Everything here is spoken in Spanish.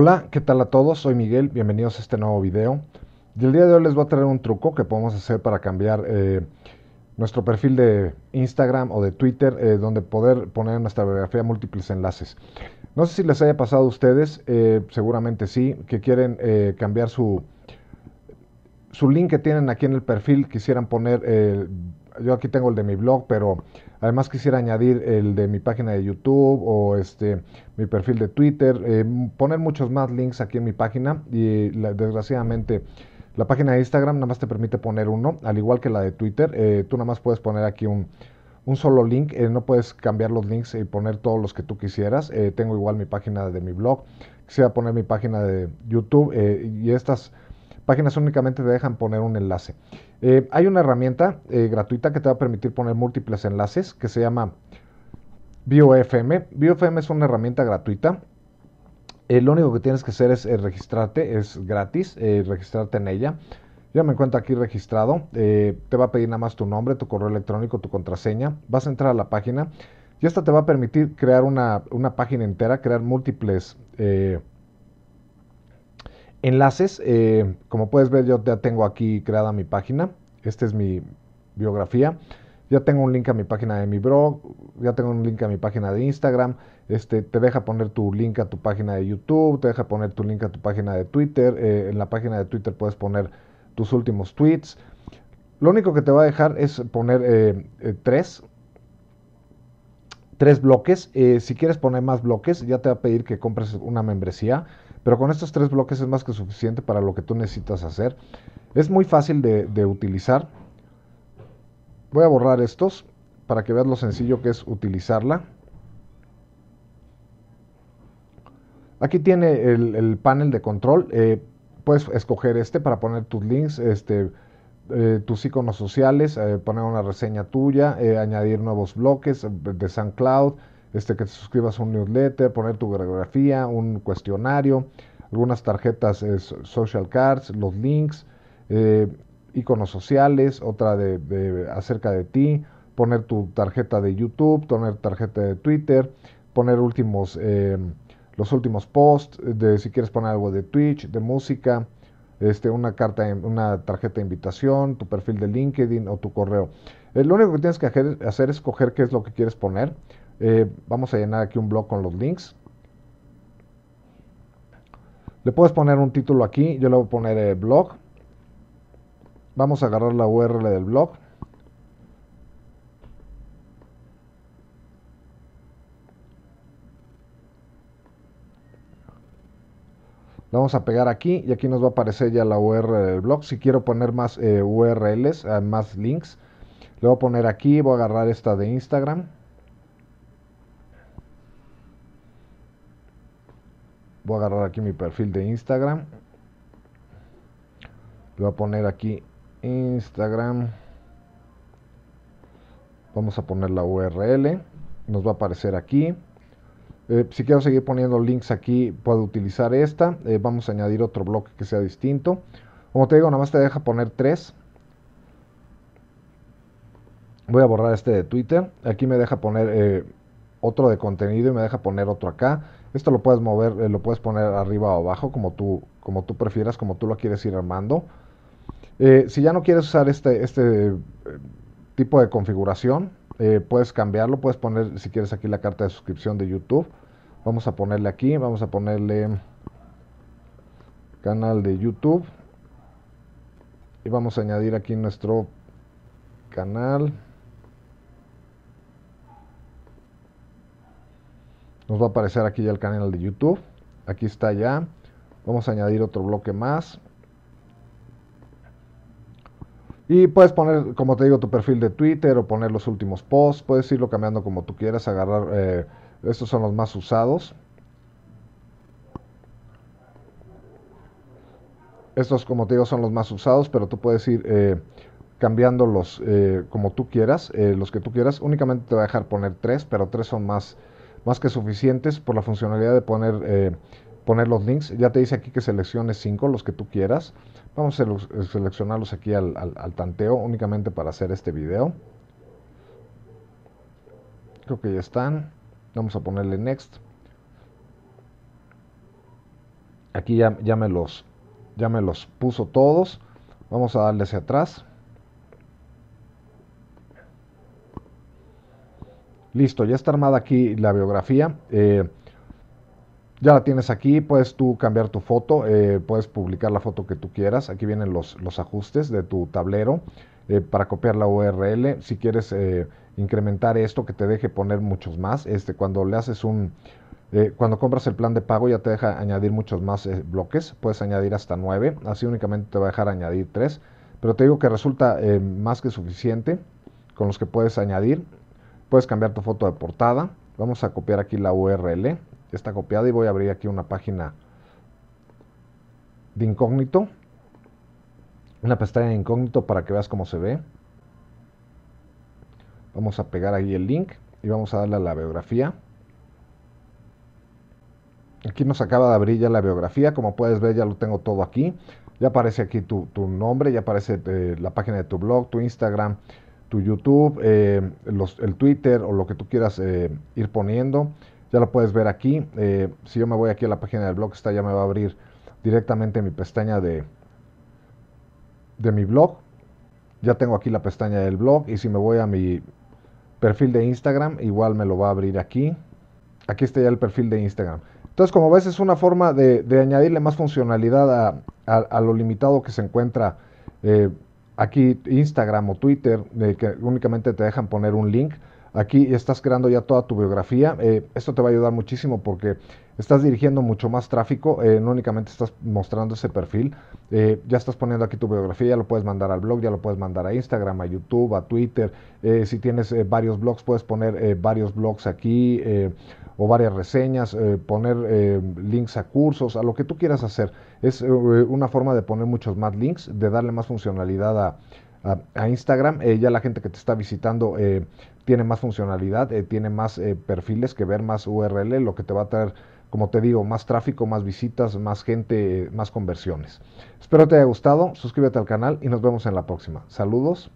Hola, ¿qué tal a todos? Soy Miguel, bienvenidos a este nuevo video. Y el día de hoy les voy a traer un truco que podemos hacer para cambiar eh, nuestro perfil de Instagram o de Twitter, eh, donde poder poner en nuestra biografía múltiples enlaces. No sé si les haya pasado a ustedes, eh, seguramente sí, que quieren cambiar su, su link que tienen aquí en el perfil, quisieran poner yo aquí tengo el de mi blog, pero además quisiera añadir el de mi página de YouTube o este mi perfil de Twitter, eh, poner muchos más links aquí en mi página y desgraciadamente la página de Instagram nada más te permite poner uno, al igual que la de Twitter, eh, tú nada más puedes poner aquí un, solo link, eh, no puedes cambiar los links y poner todos los que tú quisieras. tengo igual mi página de mi blog, quisiera poner mi página de YouTube y estas páginas únicamente te dejan poner un enlace. Eh, hay una herramienta eh, gratuita que te va a permitir poner múltiples enlaces que se llama BioFM. BioFM es una herramienta gratuita. Eh, lo único que tienes que hacer es registrarte, es gratis, registrarte en ella. Ya me encuentro aquí registrado. te va a pedir nada más tu nombre, tu correo electrónico, tu contraseña. Vas a entrar a la página y esta te va a permitir crear una, una página entera, crear múltiples enlaces. Eh, como puedes ver, yo ya tengo aquí creada mi página. Esta es mi biografía. Ya tengo un link a mi página de mi blog, ya tengo un link a mi página de Instagram, este, te deja poner tu link a tu página de YouTube, te deja poner tu link a tu página de Twitter, eh, en la página de Twitter puedes poner tus últimos tweets. Lo único que te va a dejar es poner eh, tres, tres bloques. Eh, si quieres poner más bloques, ya te va a pedir que compres una membresía. Pero con estos tres bloques es más que suficiente para lo que tú necesitas hacer. Es muy fácil de, utilizar. Voy a borrar estos para que veas lo sencillo que es utilizarla. Aquí tiene el, panel de control. Eh, puedes escoger este para poner tus links. Este, eh, tus iconos sociales, eh, poner una reseña tuya, eh, añadir nuevos bloques de SoundCloud, este, que te suscribas a un newsletter, poner tu biografía, un cuestionario, algunas tarjetas social cards, los links, iconos sociales, otra de, acerca de ti, poner tu tarjeta de YouTube, poner tarjeta de Twitter, poner últimos, los últimos posts, de, si quieres poner algo de Twitch, de música este, una, carta, una tarjeta de invitación, tu perfil de LinkedIn o tu correo. Eh, lo único que tienes que hacer es escoger qué es lo que quieres poner. Eh, vamos a llenar aquí un blog con los links. Le puedes poner un título aquí, yo le voy a poner eh, blog. Vamos a agarrar la URL del blog. vamos a pegar aquí y aquí nos va a aparecer ya la URL del blog. Si quiero poner más eh, URLs, ah, más links, le voy a poner aquí, voy a agarrar esta de Instagram. Voy a agarrar aquí mi perfil de Instagram. Le voy a poner aquí Instagram. Vamos a poner la URL. Nos va a aparecer aquí. Eh, si quiero seguir poniendo links aquí, puedo utilizar esta. Eh, vamos a añadir otro bloque que sea distinto. Como te digo, nada más te deja poner tres. Voy a borrar este de Twitter. Aquí me deja poner eh, otro de contenido y me deja poner otro acá. Esto lo puedes mover, lo puedes poner arriba o abajo, como tú, como tú prefieras, como tú lo quieres ir armando. si ya no quieres usar este, este tipo de configuración, puedes cambiarlo, puedes poner si quieres aquí la carta de suscripción de YouTube Vamos a ponerle aquí, vamos a ponerle canal de YouTube. Y vamos a añadir aquí nuestro canal. Nos va a aparecer aquí ya el canal de YouTube. Aquí está ya. Vamos a añadir otro bloque más. Y puedes poner, como te digo, tu perfil de Twitter o poner los últimos posts. Puedes irlo cambiando como tú quieras, agarrar... Eh, estos son los más usados. Estos, como te digo, son los más usados, pero tú puedes ir eh, cambiándolos eh, como tú quieras, eh, los que tú quieras. Únicamente te va a dejar poner tres, pero tres son más, más que suficientes por la funcionalidad de poner, poner los links. Ya te dice aquí que selecciones cinco, los que tú quieras. Vamos a seleccionarlos aquí al tanteo, únicamente para hacer este video. Creo que ya están. Vamos a ponerle next. Aquí ya, ya, me los, ya me los puso todos. Vamos a darle hacia atrás. Listo, ya está armada aquí la biografía. Eh, ya la tienes aquí, puedes tú cambiar tu foto, eh, puedes publicar la foto que tú quieras. Aquí vienen los, los ajustes de tu tablero eh, para copiar la URL. Si quieres incrementar esto que te deje poner muchos más. Este, cuando le haces un, eh, cuando compras el plan de pago ya te deja añadir muchos más eh, bloques, puedes añadir hasta nueve, así únicamente te va a dejar añadir tres, pero te digo que resulta eh, más que suficiente con los que puedes añadir. Puedes cambiar tu foto de portada, vamos a copiar aquí la URL, está copiada y voy a abrir aquí una página de incógnito, una pestaña de incógnito para que veas cómo se ve. Vamos a pegar ahí el link y vamos a darle a la biografía. Aquí nos acaba de abrir ya la biografía, como puedes ver ya lo tengo todo aquí. Ya aparece aquí tu, nombre, ya aparece eh, la página de tu blog, tu Instagram, tu YouTube, eh, el Twitter o lo que tú quieras eh, ir poniendo. Ya lo puedes ver aquí. si yo me voy aquí a la página del blog, esta ya me va a abrir directamente mi pestaña de, de mi blog. Ya tengo aquí la pestaña del blog y si me voy a mi Perfil de Instagram, igual me lo va a abrir aquí. Aquí está ya el perfil de Instagram. Entonces, como ves, es una forma de, añadirle más funcionalidad a, lo limitado que se encuentra eh, aquí Instagram o Twitter, que únicamente te dejan poner un link. Aquí estás creando ya toda tu biografía. Eh, esto te va a ayudar muchísimo porque estás dirigiendo mucho más tráfico. Eh, no únicamente estás mostrando ese perfil. Eh, ya estás poniendo aquí tu biografía. Ya lo puedes mandar al blog, ya lo puedes mandar a Instagram, a YouTube, a Twitter. si tienes varios blogs, puedes poner varios blogs aquí o varias reseñas, poner links a cursos, a lo que tú quieras hacer. Es una forma de poner muchos más links, de darle más funcionalidad a a, Instagram. ya la gente que te está visitando eh, tiene más funcionalidad, eh, tiene más eh, perfiles que ver, más URL, lo que te va a traer, como te digo, más tráfico, más visitas, más gente, más conversiones. Espero te haya gustado, suscríbete al canal y nos vemos en la próxima. Saludos.